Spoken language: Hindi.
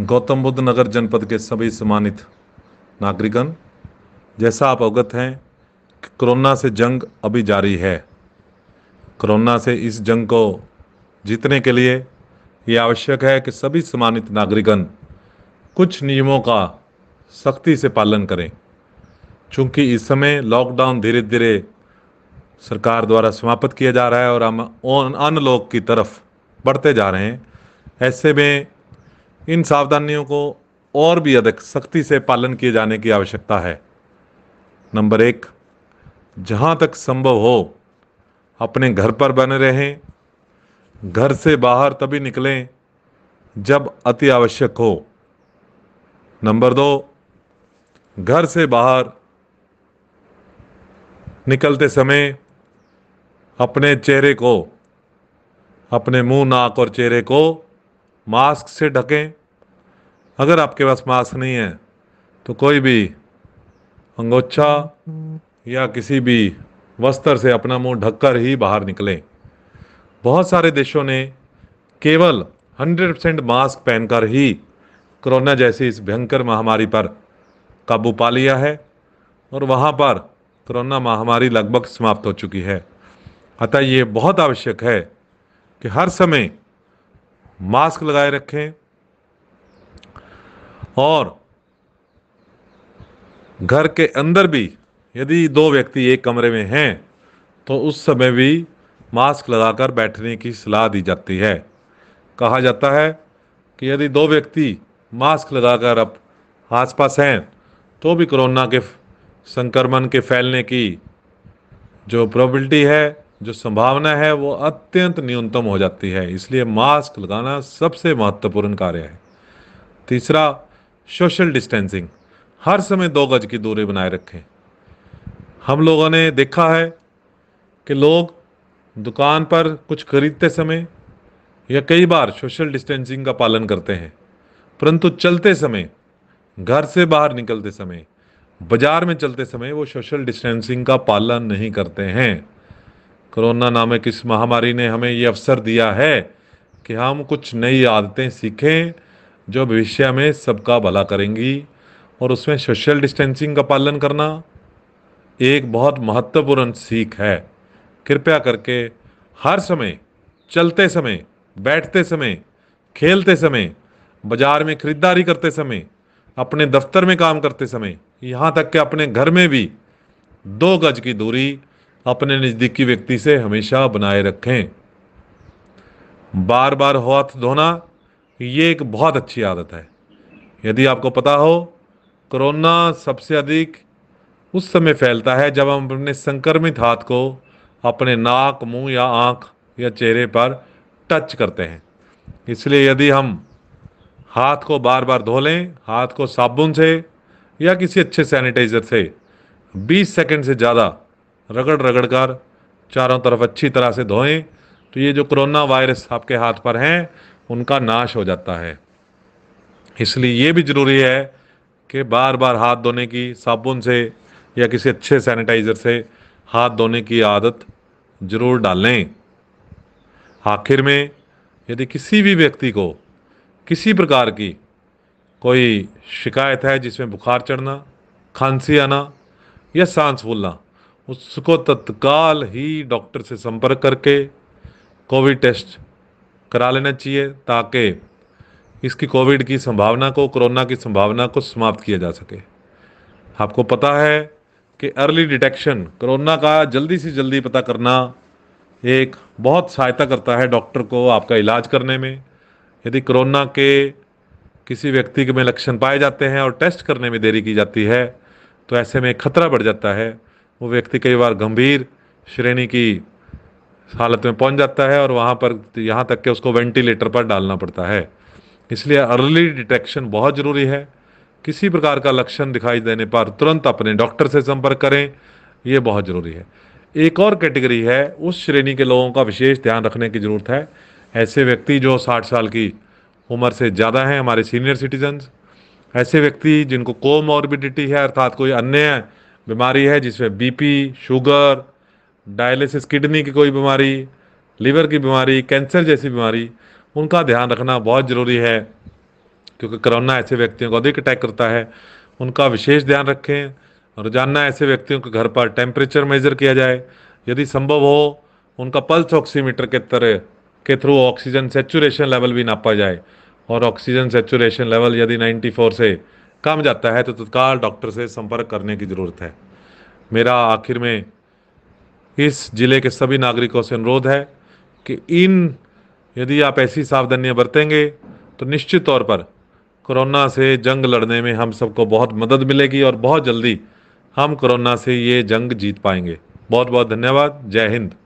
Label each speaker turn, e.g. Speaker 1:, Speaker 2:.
Speaker 1: गौतम बुद्ध नगर जनपद के सभी सम्मानित नागरिकन जैसा आप अवगत हैं कि कोरोना से जंग अभी जारी है कोरोना से इस जंग को जीतने के लिए ये आवश्यक है कि सभी सम्मानित नागरिकन कुछ नियमों का सख्ती से पालन करें चूंकि इस समय लॉकडाउन धीरे धीरे सरकार द्वारा समाप्त किया जा रहा है और हम अनलॉक की तरफ बढ़ते जा रहे हैं ऐसे में इन सावधानियों को और भी अधिक सख्ती से पालन किए जाने की आवश्यकता है नंबर एक जहाँ तक संभव हो अपने घर पर बने रहें घर से बाहर तभी निकलें जब अति आवश्यक हो नंबर दो घर से बाहर निकलते समय अपने चेहरे को अपने मुंह नाक और चेहरे को मास्क से ढकें अगर आपके पास मास्क नहीं है तो कोई भी अंगोच्छा या किसी भी वस्त्र से अपना मुंह ढककर ही बाहर निकलें बहुत सारे देशों ने केवल 100 परसेंट मास्क पहनकर ही कोरोना जैसी इस भयंकर महामारी पर काबू पा लिया है और वहाँ पर कोरोना महामारी लगभग समाप्त हो चुकी है अतः ये बहुत आवश्यक है कि हर समय मास्क लगाए रखें और घर के अंदर भी यदि दो व्यक्ति एक कमरे में हैं तो उस समय भी मास्क लगाकर बैठने की सलाह दी जाती है कहा जाता है कि यदि दो व्यक्ति मास्क लगाकर अब आसपास हैं तो भी कोरोना के संक्रमण के फैलने की जो प्रोबेबिलिटी है जो संभावना है वो अत्यंत न्यूनतम हो जाती है इसलिए मास्क लगाना सबसे महत्वपूर्ण कार्य है तीसरा सोशल डिस्टेंसिंग हर समय दो गज की दूरी बनाए रखें हम लोगों ने देखा है कि लोग दुकान पर कुछ खरीदते समय या कई बार सोशल डिस्टेंसिंग का पालन करते हैं परंतु चलते समय घर से बाहर निकलते समय बाजार में चलते समय वो सोशल डिस्टेंसिंग का पालन नहीं करते हैं कोरोना नामक इस महामारी ने हमें ये अवसर दिया है कि हम कुछ नई आदतें सीखें जो भविष्य में सबका भला करेंगी और उसमें सोशल डिस्टेंसिंग का पालन करना एक बहुत महत्वपूर्ण सीख है कृपया करके हर समय चलते समय बैठते समय खेलते समय बाजार में खरीदारी करते समय अपने दफ्तर में काम करते समय यहाँ तक कि अपने घर में भी दो गज की दूरी अपने नज़दीकी व्यक्ति से हमेशा बनाए रखें बार बार हाथ धोना ये एक बहुत अच्छी आदत है यदि आपको पता हो कोरोना सबसे अधिक उस समय फैलता है जब हम अपने संक्रमित हाथ को अपने नाक मुंह या आंख या चेहरे पर टच करते हैं इसलिए यदि हम हाथ को बार बार धो लें हाथ को साबुन से या किसी अच्छे सैनिटाइज़र से 20 सेकंड से ज़्यादा रगड़ रगड़ कर चारों तरफ अच्छी तरह से धोएं तो ये जो कोरोना वायरस आपके हाथ पर हैं उनका नाश हो जाता है इसलिए ये भी ज़रूरी है कि बार बार हाथ धोने की साबुन से या किसी अच्छे सैनिटाइज़र से हाथ धोने की आदत ज़रूर डालें आखिर में यदि किसी भी व्यक्ति को किसी प्रकार की कोई शिकायत है जिसमें बुखार चढ़ना खांसी आना या सांस फूलना उसको तत्काल ही डॉक्टर से संपर्क करके कोविड टेस्ट करा लेना चाहिए ताकि इसकी कोविड की संभावना को कोरोना की संभावना को समाप्त किया जा सके आपको पता है कि अर्ली डिटेक्शन कोरोना का जल्दी से जल्दी पता करना एक बहुत सहायता करता है डॉक्टर को आपका इलाज करने में यदि कोरोना के किसी व्यक्ति के में लक्षण पाए जाते हैं और टेस्ट करने में देरी की जाती है तो ऐसे में खतरा बढ़ जाता है वो व्यक्ति कई बार गंभीर श्रेणी की हालत में पहुंच जाता है और वहाँ पर यहाँ तक के उसको वेंटिलेटर पर डालना पड़ता है इसलिए अर्ली डिटेक्शन बहुत ज़रूरी है किसी प्रकार का लक्षण दिखाई देने पर तुरंत अपने डॉक्टर से संपर्क करें ये बहुत ज़रूरी है एक और कैटेगरी है उस श्रेणी के लोगों का विशेष ध्यान रखने की ज़रूरत है ऐसे व्यक्ति जो 60 साल की उम्र से ज़्यादा हैं हमारे सीनियर सिटीजन्स ऐसे व्यक्ति जिनको कोमॉर्बिडिटी है अर्थात कोई अन्य बीमारी है जिसमें बीपी शुगर डायलिसिस किडनी की कोई बीमारी लीवर की बीमारी कैंसर जैसी बीमारी उनका ध्यान रखना बहुत ज़रूरी है क्योंकि कोरोना ऐसे व्यक्तियों को अधिक अटैक करता है उनका विशेष ध्यान रखें रोजाना ऐसे व्यक्तियों के घर पर टेम्परेचर मेजर किया जाए यदि संभव हो उनका पल्स ऑक्सीमीटर के तरह के थ्रू ऑक्सीजन सेचुरेशन लेवल भी नापा जाए और ऑक्सीजन सेचुरेशन लेवल यदि 94 से कम जाता है तो तत्काल डॉक्टर से संपर्क करने की ज़रूरत है मेरा आखिर में इस ज़िले के सभी नागरिकों से अनुरोध है कि इन यदि आप ऐसी सावधानियां बरतेंगे तो निश्चित तौर पर कोरोना से जंग लड़ने में हम सबको बहुत मदद मिलेगी और बहुत जल्दी हम कोरोना से ये जंग जीत पाएंगे बहुत बहुत धन्यवाद जय हिंद